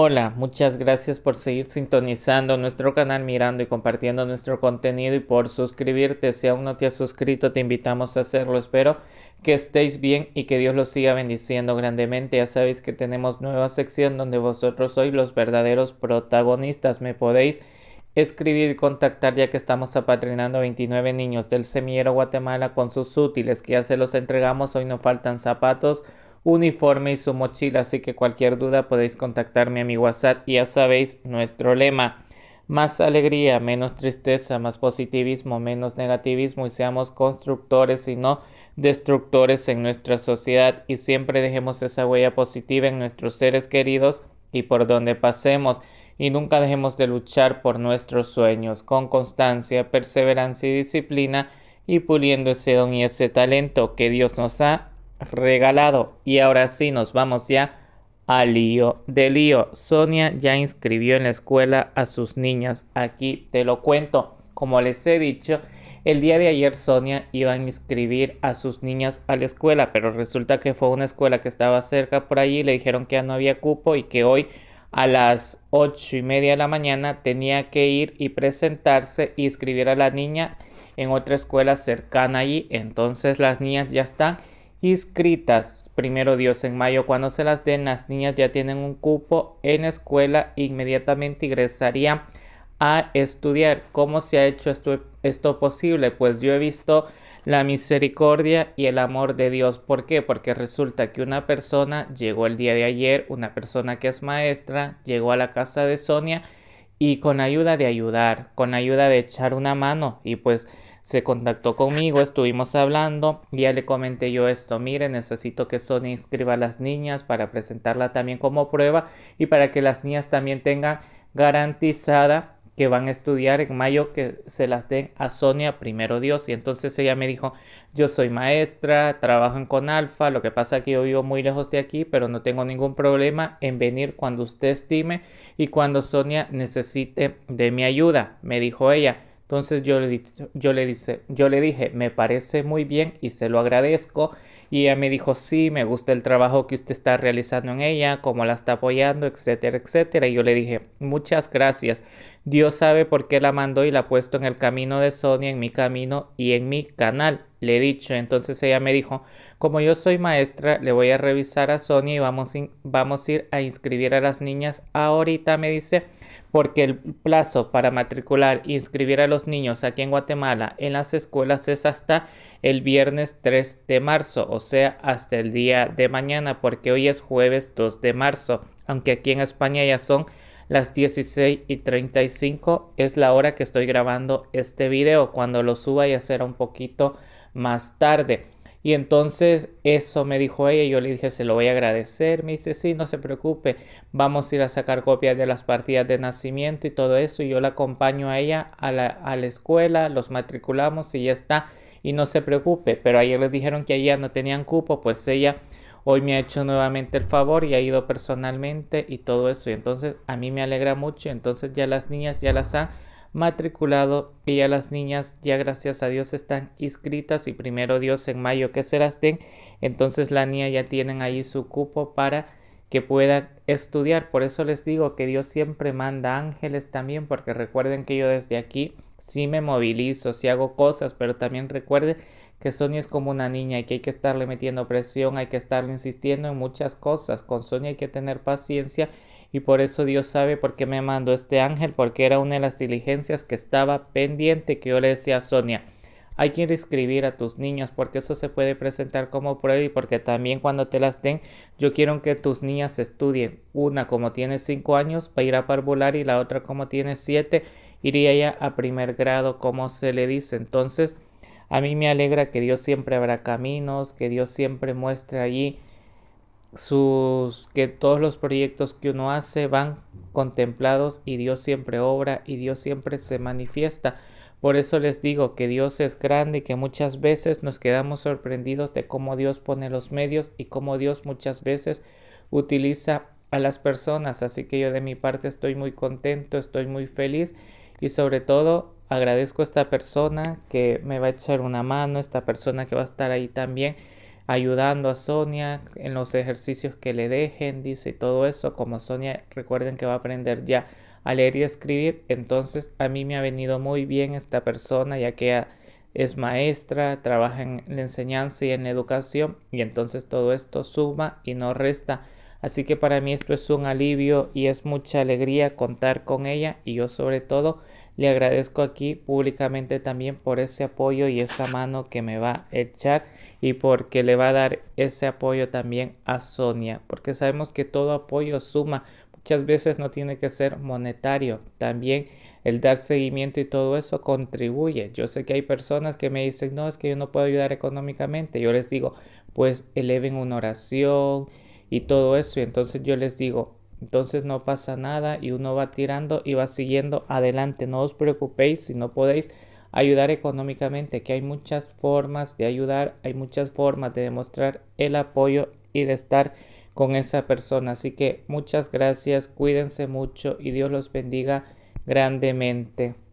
Hola, muchas gracias por seguir sintonizando nuestro canal, mirando y compartiendo nuestro contenido y por suscribirte. Si aún no te has suscrito, te invitamos a hacerlo. Espero que estéis bien y que Dios los siga bendiciendo grandemente. Ya sabéis que tenemos nueva sección donde vosotros sois los verdaderos protagonistas. Me podéis escribir y contactar ya que estamos apatrinando 29 niños del semillero Guatemala con sus útiles que ya se los entregamos. Hoy no faltan zapatos uniforme y su mochila, así que cualquier duda podéis contactarme a mi WhatsApp y ya sabéis nuestro lema. Más alegría, menos tristeza, más positivismo, menos negativismo y seamos constructores y no destructores en nuestra sociedad y siempre dejemos esa huella positiva en nuestros seres queridos y por donde pasemos y nunca dejemos de luchar por nuestros sueños con constancia, perseverancia y disciplina y puliendo ese don y ese talento que Dios nos ha regalado. Y ahora sí, nos vamos ya al lío de lío. Sonia ya inscribió en la escuela a sus niñas. Aquí te lo cuento. Como les he dicho, el día de ayer Sonia iba a inscribir a sus niñas a la escuela, pero resulta que fue una escuela que estaba cerca por allí, le dijeron que ya no había cupo y que hoy a las ocho y media de la mañana tenía que ir y presentarse y inscribir a la niña en otra escuela cercana allí. Entonces las niñas ya están inscritas. Primero Dios, en mayo cuando se las den, las niñas ya tienen un cupo en escuela e inmediatamente ingresarían a estudiar. ¿Cómo se ha hecho esto, esto posible? Pues yo he visto la misericordia y el amor de Dios. ¿Por qué? Porque resulta que una persona llegó el día de ayer, una persona que es maestra, llegó a la casa de Sonia y con ayuda de ayudar, con ayuda de echar una mano y pues se contactó conmigo, estuvimos hablando, ya le comenté yo esto, mire, necesito que Sonia inscriba a las niñas para presentarla también como prueba y para que las niñas también tengan garantizada que van a estudiar en mayo, que se las den a Sonia, primero Dios. Y entonces ella me dijo, yo soy maestra, trabajo en Alfa, lo que pasa es que yo vivo muy lejos de aquí, pero no tengo ningún problema en venir cuando usted estime y cuando Sonia necesite de mi ayuda, me dijo ella. Entonces yo le, yo, le dice, yo le dije, me parece muy bien y se lo agradezco. Y ella me dijo, sí, me gusta el trabajo que usted está realizando en ella, cómo la está apoyando, etcétera, etcétera. Y yo le dije, muchas gracias. Dios sabe por qué la mandó y la ha puesto en el camino de Sonia, en mi camino y en mi canal. Le he dicho, entonces ella me dijo, como yo soy maestra, le voy a revisar a Sonia y vamos, vamos a ir a inscribir a las niñas ahorita, me dice porque el plazo para matricular e inscribir a los niños aquí en Guatemala en las escuelas es hasta el viernes 3 de marzo, o sea, hasta el día de mañana, porque hoy es jueves 2 de marzo, aunque aquí en España ya son las 16 y 35 es la hora que estoy grabando este video. Cuando lo suba ya será un poquito más tarde. Y entonces eso me dijo ella, y yo le dije, se lo voy a agradecer. Me dice, sí, no se preocupe, vamos a ir a sacar copias de las partidas de nacimiento y todo eso. Y yo la acompaño a ella a la, a la escuela, los matriculamos y ya está. Y no se preocupe, pero ayer les dijeron que allá no tenían cupo, pues ella hoy me ha hecho nuevamente el favor y ha ido personalmente y todo eso. Y entonces a mí me alegra mucho. Entonces ya las niñas ya las han matriculado y ya las niñas ya gracias a Dios están inscritas y primero Dios en mayo que se las den, entonces la niña ya tienen ahí su cupo para que pueda estudiar. Por eso les digo que Dios siempre manda ángeles también, porque recuerden que yo desde aquí sí me movilizo, sí hago cosas, pero también recuerden que Sonia es como una niña y que hay que estarle metiendo presión, hay que estarle insistiendo en muchas cosas. Con Sonia hay que tener paciencia y por eso Dios sabe por qué me mandó este ángel, porque era una de las diligencias que estaba pendiente que yo le decía a Sonia. Hay que ir a tus niños porque eso se puede presentar como prueba y porque también cuando te las den, yo quiero que tus niñas estudien. Una como tiene cinco años para ir a parvular y la otra como tiene siete, iría ya a primer grado como se le dice. Entonces, a mí me alegra que Dios siempre habrá caminos, que Dios siempre muestre allí sus que todos los proyectos que uno hace van contemplados y Dios siempre obra y Dios siempre se manifiesta. Por eso les digo que Dios es grande y que muchas veces nos quedamos sorprendidos de cómo Dios pone los medios y cómo Dios muchas veces utiliza a las personas. Así que yo de mi parte estoy muy contento, estoy muy feliz y sobre todo agradezco a esta persona que me va a echar una mano, esta persona que va a estar ahí también ayudando a Sonia en los ejercicios que le dejen, dice todo eso, como Sonia recuerden que va a aprender ya a leer y escribir, entonces a mí me ha venido muy bien esta persona ya que es maestra, trabaja en la enseñanza y en la educación y entonces todo esto suma y no resta. Así que para mí esto es un alivio y es mucha alegría contar con ella y yo sobre todo le agradezco aquí públicamente también por ese apoyo y esa mano que me va a echar y porque le va a dar ese apoyo también a Sonia, porque sabemos que todo apoyo suma, muchas veces no tiene que ser monetario, también el dar seguimiento y todo eso contribuye. Yo sé que hay personas que me dicen, no, es que yo no puedo ayudar económicamente, yo les digo, pues eleven una oración y todo eso, y entonces yo les digo, entonces no pasa nada y uno va tirando y va siguiendo adelante. No os preocupéis si no podéis ayudar económicamente, que hay muchas formas de ayudar, hay muchas formas de demostrar el apoyo y de estar con esa persona. Así que muchas gracias, cuídense mucho y Dios los bendiga grandemente.